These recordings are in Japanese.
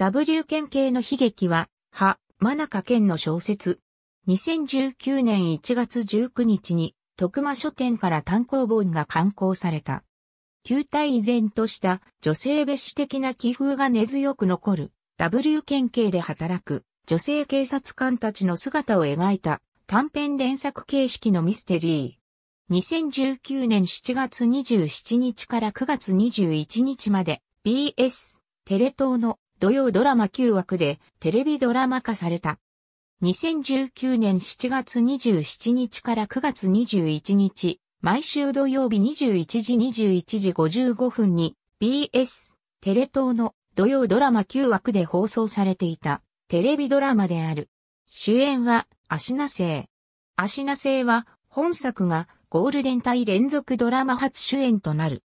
W 県警の悲劇は、は、真中県の小説。2019年1月19日に、徳間書店から単行本が刊行された。旧体依然とした女性別視的な気風が根強く残る W 県警で働く女性警察官たちの姿を描いた短編連作形式のミステリー。2019年7月27日から9月21日まで BS テレ東の土曜ドラマ9枠でテレビドラマ化された。2019年7月27日から9月21日、毎週土曜日21時21時55分に BS テレ東の土曜ドラマ9枠で放送されていたテレビドラマである。主演は足名星。足名星は本作がゴールデンイ連続ドラマ初主演となる。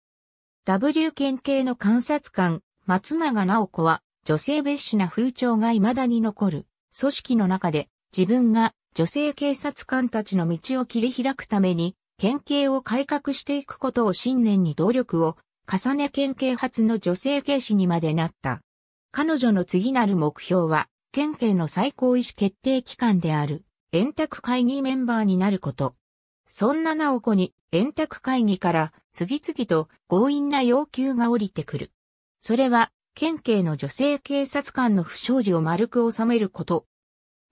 W 県警の監察官松永直子は女性蔑視な風潮が未だに残る、組織の中で自分が女性警察官たちの道を切り開くために、県警を改革していくことを信念に努力を重ね県警初の女性警視にまでなった。彼女の次なる目標は、県警の最高意思決定機関である、円卓会議メンバーになること。そんな直子に、円卓会議から次々と強引な要求が降りてくる。それは、県警の女性警察官の不祥事を丸く収めること。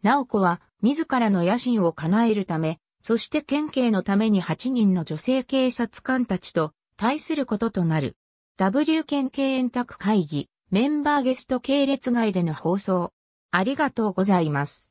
直子は、自らの野心を叶えるため、そして県警のために8人の女性警察官たちと対することとなる。W 県警円卓会議、メンバーゲスト系列外での放送。ありがとうございます。